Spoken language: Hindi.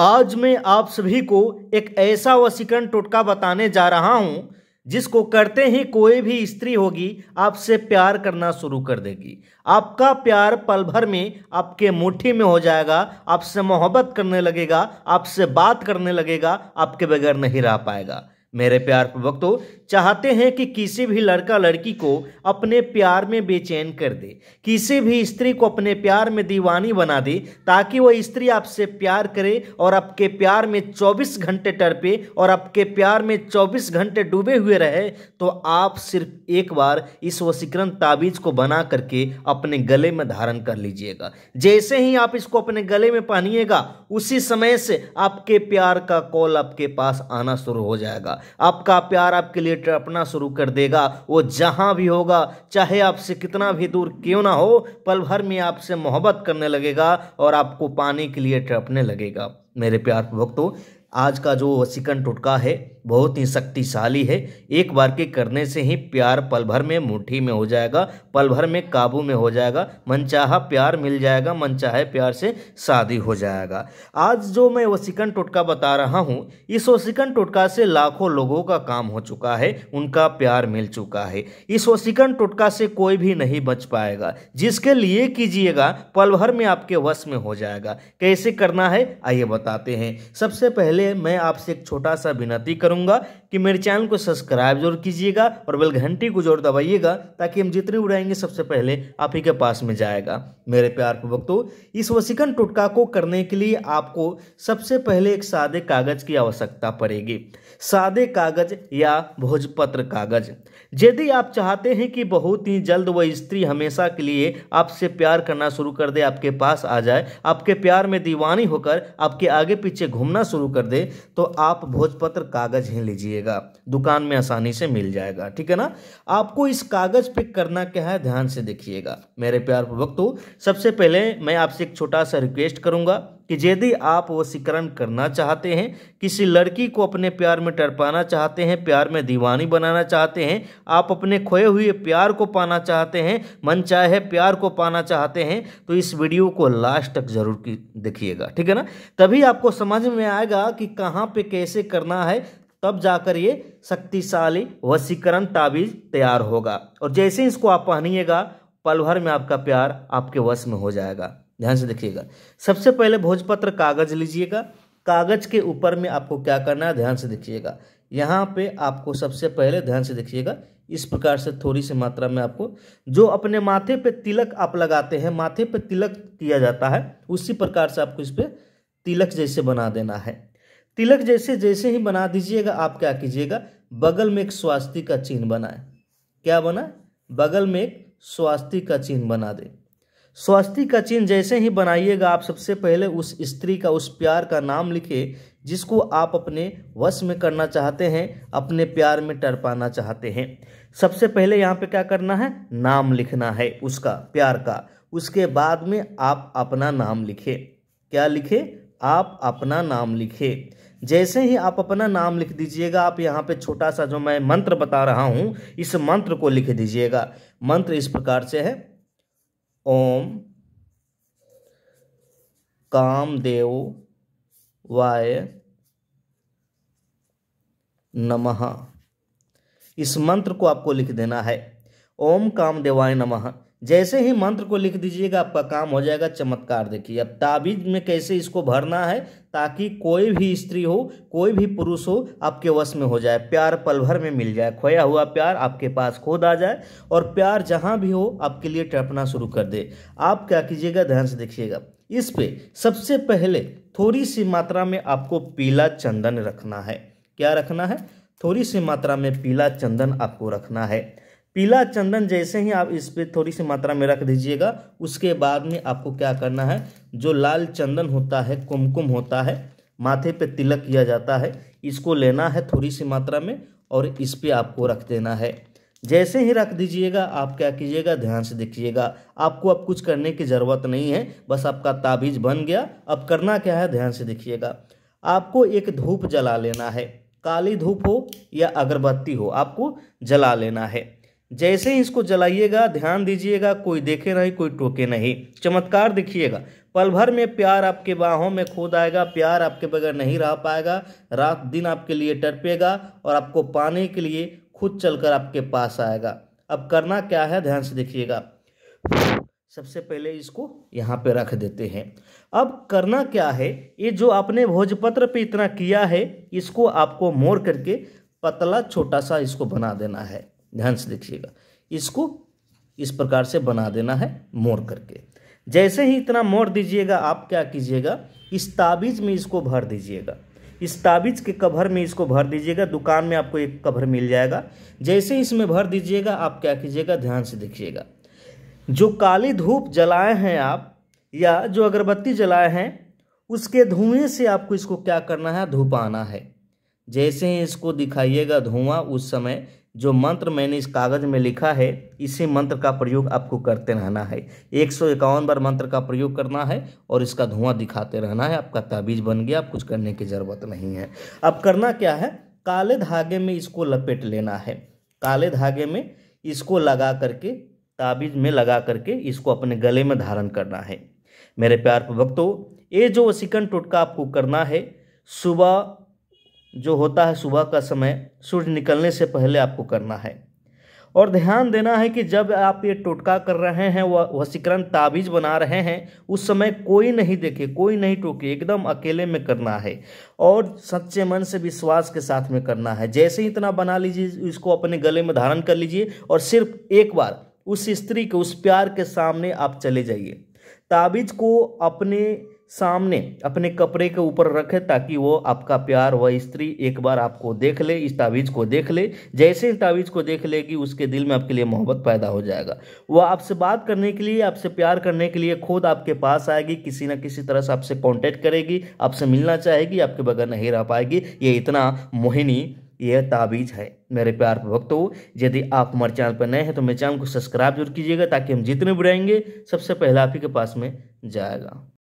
आज मैं आप सभी को एक ऐसा वसीकरण टोटका बताने जा रहा हूं जिसको करते ही कोई भी स्त्री होगी आपसे प्यार करना शुरू कर देगी आपका प्यार पल भर में आपके मुट्ठी में हो जाएगा आपसे मोहब्बत करने लगेगा आपसे बात करने लगेगा आपके बगैर नहीं रह पाएगा मेरे प्यार प्रवक्तो चाहते हैं कि किसी भी लड़का लड़की को अपने प्यार में बेचैन कर दे किसी भी स्त्री को अपने प्यार में दीवानी बना दे ताकि वह स्त्री आपसे प्यार करे और आपके प्यार में 24 घंटे टरपे और आपके प्यार में 24 घंटे डूबे हुए रहे तो आप सिर्फ एक बार इस वसीकरण ताबीज को बना करके अपने गले में धारण कर लीजिएगा जैसे ही आप इसको अपने गले में पहनिएगा उसी समय से आपके प्यार का कॉल आपके पास आना शुरू हो जाएगा आपका प्यार आपके लिए थिएटर अपना शुरू कर देगा वो जहाँ भी होगा चाहे आपसे कितना भी दूर क्यों ना हो पल भर में आपसे मोहब्बत करने लगेगा और आपको पाने के लिए टपने लगेगा मेरे प्यार भक्तों आज का जो सिकन टुटका है बहुत ही शक्तिशाली है एक बार के करने से ही प्यार पल भर में मुट्ठी में हो जाएगा पल भर में काबू में हो जाएगा मनचाहा प्यार मिल जाएगा मनचाहे प्यार से शादी हो जाएगा आज जो मैं सिकन टुटका बता रहा हूँ इस सिकन टुटका से लाखों लोगों का काम हो चुका है उनका प्यार मिल चुका है इस सिकन टुटका से कोई भी नहीं बच पाएगा जिसके लिए कीजिएगा पल भर में आपके वश में हो जाएगा कैसे करना है आइए बताते हैं सबसे पहले पहले मैं आपसे एक छोटा सा विनती करूंगा कि मेरे चैनल को सब्सक्राइब जरूर कीजिएगा और बेल घंटी को जरूर दबाइएगा ताकि हम जितने उड़ाएंगे सबसे पहले आप ही के पास में जाएगा मेरे प्यार वक्तों इस वसीकरण टोटका को करने के लिए आपको सबसे पहले एक सादे कागज की आवश्यकता पड़ेगी सादे कागज या भोजपत्र कागज यदि आप चाहते हैं कि बहुत ही जल्द वह स्त्री हमेशा के लिए आपसे प्यार करना शुरू कर दे आपके पास आ जाए आपके प्यार में दीवानी होकर आपके आगे पीछे घूमना शुरू कर दे तो आप भोजपत्र कागज ही लीजिए लीजिएगा दुकान में आसानी से मिल जाएगा ठीक है ना आपको इस कागज़ पे करना क्या है ध्यान से देखिएगा मेरे प्यार वक्त सबसे पहले मैं आपसे एक छोटा सा रिक्वेस्ट करूंगा कि यदि आप वसीकरण करना चाहते हैं किसी लड़की को अपने प्यार में टरपाना चाहते हैं प्यार में दीवानी बनाना चाहते हैं आप अपने खोए हुए प्यार को पाना चाहते हैं मन चाहे प्यार को पाना चाहते हैं तो इस वीडियो को लास्ट तक ज़रूर देखिएगा ठीक है ना तभी आपको समझ में आएगा कि कहाँ पे कैसे करना है तब जाकर ये शक्तिशाली वशीकरण ताबीज तैयार होगा और जैसे इसको आप पहनिएगा पल भर में आपका प्यार आपके वश में हो जाएगा ध्यान से देखिएगा सबसे पहले भोजपत्र कागज लीजिएगा कागज के ऊपर में आपको क्या करना है ध्यान से देखिएगा यहाँ पे आपको सबसे पहले ध्यान से देखिएगा इस प्रकार से थोड़ी सी मात्रा में आपको जो अपने माथे पे तिलक आप लगाते हैं माथे पे तिलक किया जाता है उसी प्रकार से आपको इस पर तिलक जैसे बना देना है तिलक जैसे जैसे ही बना दीजिएगा आप क्या कीजिएगा बगल में एक स्वास्थ्य का चिन्ह बनाए क्या बनाए बगल में एक स्वास्थ्य का चिन्ह बना दें स्वास्थ्य का चिन्ह जैसे ही बनाइएगा आप सबसे पहले उस स्त्री का उस प्यार का नाम लिखे जिसको आप अपने वश में करना चाहते हैं अपने प्यार में टर पाना चाहते हैं सबसे पहले यहाँ पे क्या करना है नाम लिखना है उसका प्यार का उसके बाद में आप अपना नाम लिखे क्या लिखे आप अपना नाम लिखे जैसे ही आप अपना नाम लिख दीजिएगा आप यहाँ पे छोटा सा जो मैं मंत्र बता रहा हूँ इस मंत्र को लिख दीजिएगा मंत्र इस प्रकार से है ओम कामदेव वाय नमः इस मंत्र को आपको लिख देना है ओम कामदेवाय नमः जैसे ही मंत्र को लिख दीजिएगा आपका काम हो जाएगा चमत्कार देखिए अब ताबीज में कैसे इसको भरना है ताकि कोई भी स्त्री हो कोई भी पुरुष हो आपके वश में हो जाए प्यार पल भर में मिल जाए खोया हुआ प्यार आपके पास खुद आ जाए और प्यार जहाँ भी हो आपके लिए टपना शुरू कर दे आप क्या कीजिएगा ध्यान से देखिएगा इस पे सबसे पहले थोड़ी सी मात्रा में आपको पीला चंदन रखना है क्या रखना है थोड़ी सी मात्रा में पीला चंदन आपको रखना है पीला चंदन जैसे ही आप इस पर थोड़ी सी मात्रा में रख दीजिएगा उसके बाद में आपको क्या करना है जो लाल चंदन होता है कुमकुम होता है माथे पे तिलक किया जाता है इसको लेना है थोड़ी सी मात्रा में और इस पर आपको रख देना है जैसे ही रख दीजिएगा आप क्या कीजिएगा ध्यान से देखिएगा आपको अब कुछ करने की ज़रूरत नहीं है बस आपका ताबीज बन गया अब करना क्या है ध्यान से देखिएगा आपको एक धूप जला लेना है काली धूप हो या अगरबत्ती हो आपको जला लेना है जैसे ही इसको जलाइएगा ध्यान दीजिएगा कोई देखे नहीं कोई टोके नहीं चमत्कार देखिएगा पल भर में प्यार आपके बाहों में खोद आएगा प्यार आपके बगैर नहीं रह पाएगा रात दिन आपके लिए टरपेगा और आपको पाने के लिए खुद चलकर आपके पास आएगा अब करना क्या है ध्यान से देखिएगा सबसे पहले इसको यहाँ पे रख देते हैं अब करना क्या है ये जो आपने भोजपत्र पे इतना किया है इसको आपको मोड़ करके पतला छोटा सा इसको बना देना है ध्यान से देखिएगा इसको इस प्रकार से बना देना है मोड़ करके जैसे ही इतना मोड़ दीजिएगा आप क्या कीजिएगा इस ताबीज में इसको भर दीजिएगा इस ताबीज के कभर में इसको भर दीजिएगा दुकान में आपको एक कवर मिल जाएगा जैसे ही इसमें भर दीजिएगा आप क्या कीजिएगा ध्यान से देखिएगा जो काली धूप जलाए हैं आप या जो अगरबत्ती जलाए हैं उसके धुएं से आपको इसको क्या करना है धुपाना है जैसे ही इसको दिखाइएगा धुआं उस समय जो मंत्र मैंने इस कागज़ में लिखा है इसी मंत्र का प्रयोग आपको करते रहना है एक सौ इक्यावन बार मंत्र का प्रयोग करना है और इसका धुआं दिखाते रहना है आपका ताबीज बन गया आप कुछ करने की ज़रूरत नहीं है अब करना क्या है काले धागे में इसको लपेट लेना है काले धागे में इसको लगा करके ताबीज में लगा करके इसको अपने गले में धारण करना है मेरे प्यार भक्तों ये जो वसीकन टोटका आपको करना है सुबह जो होता है सुबह का समय सूर्य निकलने से पहले आपको करना है और ध्यान देना है कि जब आप ये टोटका कर रहे हैं वह वसीकरण ताबीज बना रहे हैं उस समय कोई नहीं देखे कोई नहीं टोके एकदम अकेले में करना है और सच्चे मन से विश्वास के साथ में करना है जैसे ही इतना बना लीजिए इसको अपने गले में धारण कर लीजिए और सिर्फ एक बार उस स्त्री के उस प्यार के सामने आप चले जाइए ताबीज को अपने सामने अपने कपड़े के ऊपर रखें ताकि वो आपका प्यार वह स्त्री एक बार आपको देख ले इस तावीज़ को देख ले जैसे इस तावीज़ को देख लेगी उसके दिल में आपके लिए मोहब्बत पैदा हो जाएगा वह आपसे बात करने के लिए आपसे प्यार करने के लिए खुद आपके पास आएगी किसी न किसी तरह से आपसे कॉन्टैक्ट करेगी आपसे मिलना चाहेगी आपके बगैर नहीं रह पाएगी ये इतना मोहिनी यह ताबीज है मेरे प्यार भक्तों यदि आप हमारे चैनल पर नए हैं तो मेरे चैनल को सब्सक्राइब जरूर कीजिएगा ताकि हम जितने भी रहेंगे सबसे पहला आप ही के पास में जाएगा